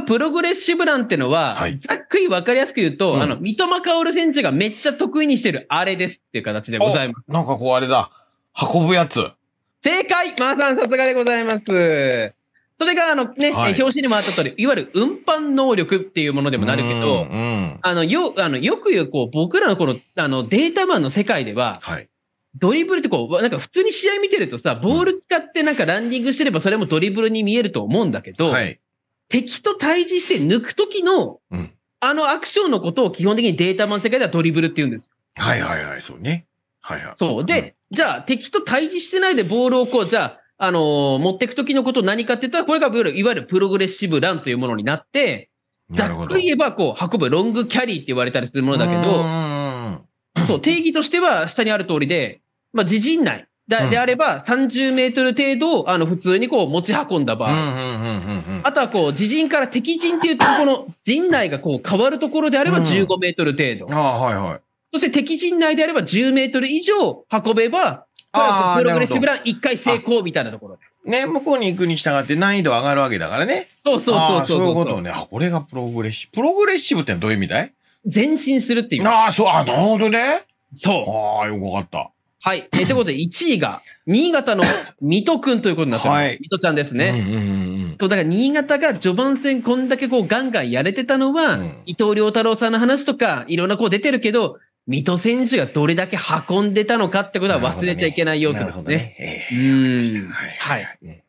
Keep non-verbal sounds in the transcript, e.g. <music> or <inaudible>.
プログレッシブランってのは、はい、ざっくりわかりやすく言うと、うん、あの、三笘薫選手がめっちゃ得意にしてるあれですっていう形でございます。なんかこうあれだ。運ぶやつ。正解まーさん、さすがでございます。それが、あのね、はい、表紙にもあった通り、いわゆる運搬能力っていうものでもなるけど、あの、よ、あの、よく言う、こう、僕らのこの、あの、データマンの世界では、はい、ドリブルってこう、なんか普通に試合見てるとさ、ボール使ってなんかランディングしてればそれもドリブルに見えると思うんだけど、敵と対峙して抜くときの、うん、あのアクションのことを基本的にデータマン世界ではドリブルって言うんです。はいはいはい、そうね。はいはい。そう。で、うん、じゃあ敵と対峙してないでボールをこう、じゃあ、あのー、持っていくときのこと何かって言ったら、これがいわゆるプログレッシブランというものになって、ざっくり言えば、こう、運ぶロングキャリーって言われたりするものだけど、そう、定義としては下にある通りで、まあ、自陣内、で,、であれば、30メートル程度、あの、普通にこう持ち運んだ場合。あとはこう、自陣から敵陣っていうと、こ <laughs> の陣内がこう変わるところであれば15メートル程度。ああ、はいはい。そして敵陣内であれば10メートル以上運べば、プログレッシブラン1回成功みたいなところね、向こうに行くに従って難易度上がるわけだからね。そうそうそうそうそういうことね。あ、これがプログレッシブ。プログレッシブってどういう意味だい前進するっていう。ああ、そう、あ、なるほどね。そう。ああ、よくわかった。はい。えー、ということで、1位が、新潟の水戸くんということになってます。はい、水戸ちゃんですね。うんうんうん、と、だから新潟が序盤戦こんだけこうガンガンやれてたのは、うん、伊藤良太郎さんの話とか、いろんなこう出てるけど、水戸選手がどれだけ運んでたのかってことは忘れちゃいけない要素ですね。ねねえー、うん。はい。はい、はい